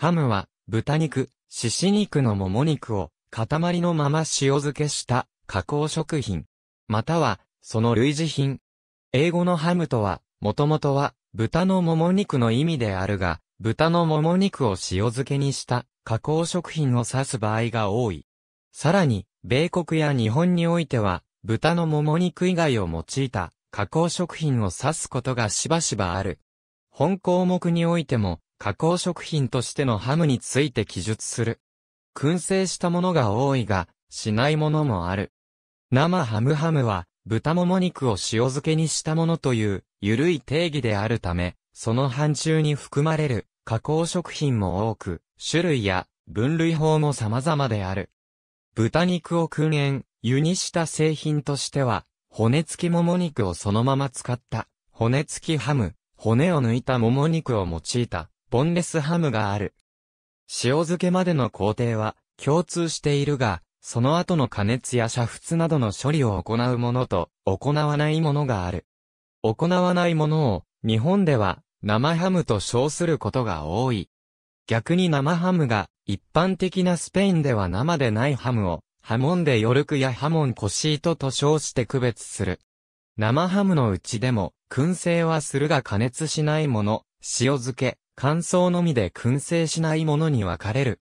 ハムは、豚肉、獅子肉のもも肉を、塊のまま塩漬けした加工食品。または、その類似品。英語のハムとは、もともとは、豚のもも肉の意味であるが、豚のもも肉を塩漬けにした加工食品を指す場合が多い。さらに、米国や日本においては、豚のもも肉以外を用いた加工食品を指すことがしばしばある。本項目においても、加工食品としてのハムについて記述する。燻製したものが多いが、しないものもある。生ハムハムは、豚もも肉を塩漬けにしたものという、ゆるい定義であるため、その範疇に含まれる、加工食品も多く、種類や、分類法も様々である。豚肉を訓練、湯にした製品としては、骨付きもも肉をそのまま使った、骨付きハム、骨を抜いたもも肉を用いた、ボンレスハムがある。塩漬けまでの工程は共通しているが、その後の加熱や煮沸などの処理を行うものと行わないものがある。行わないものを日本では生ハムと称することが多い。逆に生ハムが一般的なスペインでは生でないハムをハモンでヨルクやハモンコシートと称して区別する。生ハムのうちでも燻製はするが加熱しないもの、塩漬け、乾燥のみで燻製しないものに分かれる。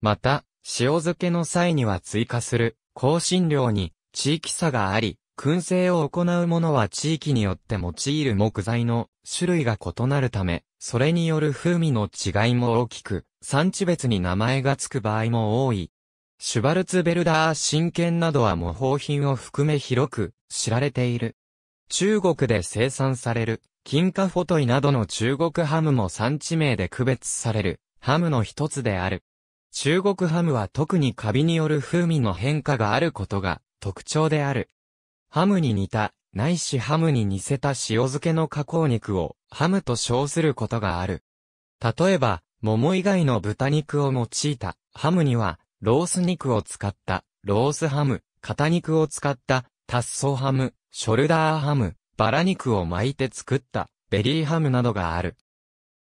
また、塩漬けの際には追加する香辛料に地域差があり、燻製を行うものは地域によって用いる木材の種類が異なるため、それによる風味の違いも大きく、産地別に名前が付く場合も多い。シュバルツベルダー神剣などは模倣品を含め広く知られている。中国で生産される金華フォトイなどの中国ハムも産地名で区別される、ハムの一つである。中国ハムは特にカビによる風味の変化があることが特徴である。ハムに似た、ないしハムに似せた塩漬けの加工肉をハムと称することがある。例えば、桃以外の豚肉を用いたハムには、ロース肉を使ったロースハム、肩肉を使ったタッソハム、ショルダーハム、バラ肉を巻いて作ったベリーハムなどがある。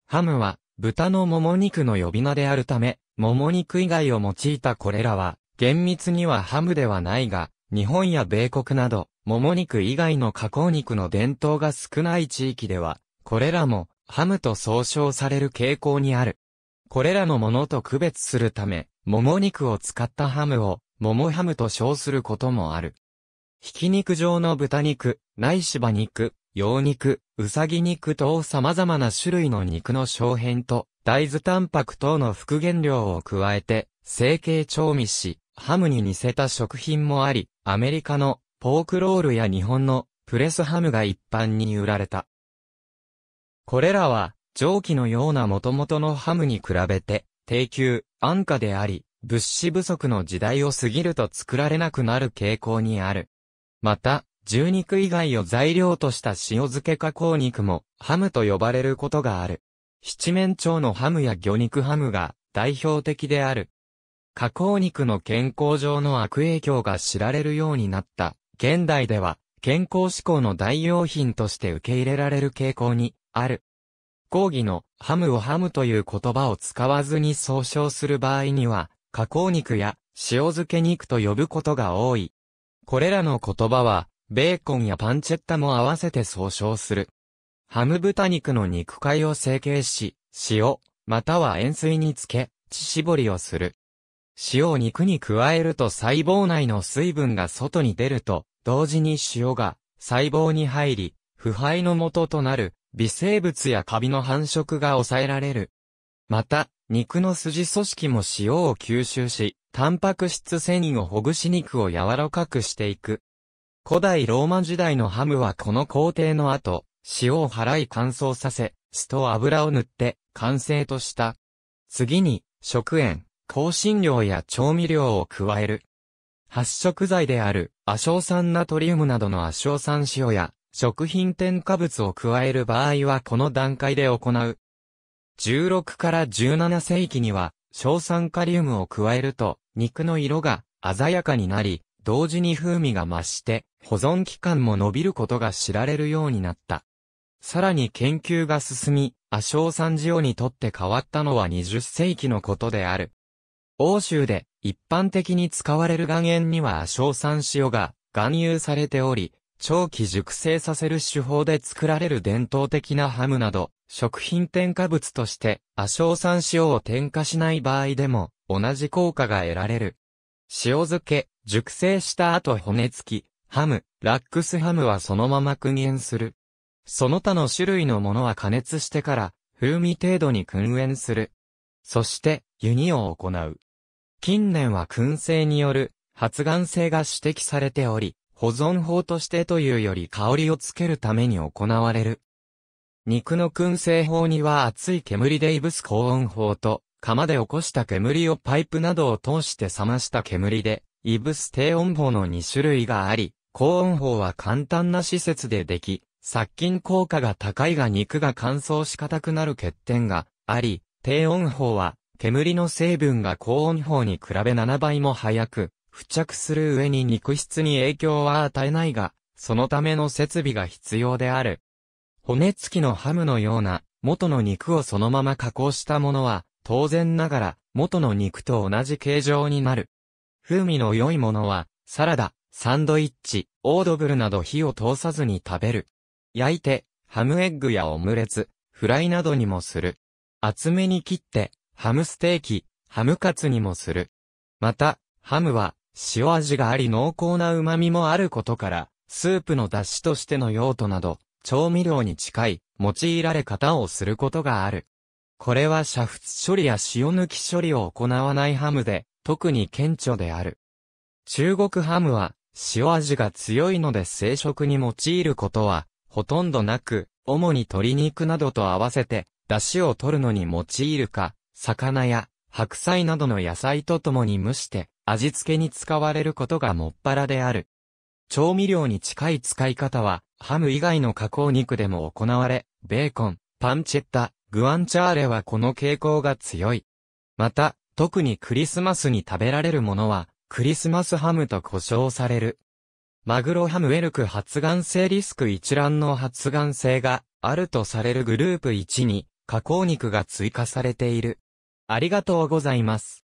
ハムは豚のもも肉の呼び名であるため、もも肉以外を用いたこれらは、厳密にはハムではないが、日本や米国など、もも肉以外の加工肉の伝統が少ない地域では、これらもハムと総称される傾向にある。これらのものと区別するため、もも肉を使ったハムを、ももハムと称することもある。ひき肉状の豚肉、ないし馬肉、羊肉、うさぎ肉等様々な種類の肉の小片と、大豆タンパク等の復元量を加えて、成形調味し、ハムに似せた食品もあり、アメリカのポークロールや日本のプレスハムが一般に売られた。これらは、蒸気のような元々のハムに比べて、低級、安価であり、物資不足の時代を過ぎると作られなくなる傾向にある。また、牛肉以外を材料とした塩漬け加工肉も、ハムと呼ばれることがある。七面鳥のハムや魚肉ハムが代表的である。加工肉の健康上の悪影響が知られるようになった。現代では、健康志向の代用品として受け入れられる傾向にある。講義のハムをハムという言葉を使わずに総称する場合には、加工肉や塩漬け肉と呼ぶことが多い。これらの言葉は、ベーコンやパンチェッタも合わせて総称する。ハム豚肉の肉塊を成形し、塩、または塩水につけ、血絞りをする。塩を肉に加えると細胞内の水分が外に出ると、同時に塩が細胞に入り、腐敗の元となる微生物やカビの繁殖が抑えられる。また、肉の筋組織も塩を吸収し、タンパク質繊維をほぐし肉を柔らかくしていく。古代ローマ時代のハムはこの工程の後、塩を払い乾燥させ、酢と油を塗って完成とした。次に、食塩、香辛料や調味料を加える。発色剤である、亜硝酸ナトリウムなどの亜硝酸塩や、食品添加物を加える場合はこの段階で行う。16から17世紀には、硝酸カリウムを加えると、肉の色が鮮やかになり、同時に風味が増して、保存期間も伸びることが知られるようになった。さらに研究が進み、亜硝酸塩にとって変わったのは20世紀のことである。欧州で一般的に使われる岩塩には亜硝酸塩が含有されており、長期熟成させる手法で作られる伝統的なハムなど、食品添加物として、亜硝酸塩を添加しない場合でも、同じ効果が得られる。塩漬け、熟成した後骨付き、ハム、ラックスハムはそのまま燻煙する。その他の種類のものは加熱してから、風味程度に燻煙する。そして、湯煮を行う。近年は燻製による発がん性が指摘されており、保存法としてというより香りをつけるために行われる肉の燻製法には熱い煙でいぶす高温法と、釜で起こした煙をパイプなどを通して冷ました煙で、いぶす低温法の2種類があり、高温法は簡単な施設ででき、殺菌効果が高いが肉が乾燥し固くなる欠点があり、低温法は煙の成分が高温法に比べ7倍も早く、付着する上に肉質に影響は与えないが、そのための設備が必要である。骨付きのハムのような、元の肉をそのまま加工したものは、当然ながら、元の肉と同じ形状になる。風味の良いものは、サラダ、サンドイッチ、オードブルなど火を通さずに食べる。焼いて、ハムエッグやオムレツ、フライなどにもする。厚めに切って、ハムステーキ、ハムカツにもする。また、ハムは、塩味があり濃厚な旨味もあることから、スープの出汁としての用途など、調味料に近い、用いられ方をすることがある。これは煮沸処理や塩抜き処理を行わないハムで、特に顕著である。中国ハムは、塩味が強いので生食に用いることは、ほとんどなく、主に鶏肉などと合わせて、出汁を取るのに用いるか、魚や白菜などの野菜とともに蒸して、味付けに使われることがもっぱらである。調味料に近い使い方は、ハム以外の加工肉でも行われ、ベーコン、パンチェッタ、グアンチャーレはこの傾向が強い。また、特にクリスマスに食べられるものは、クリスマスハムと呼称される。マグロハムウェルク発がん性リスク一覧の発がん性があるとされるグループ1に加工肉が追加されている。ありがとうございます。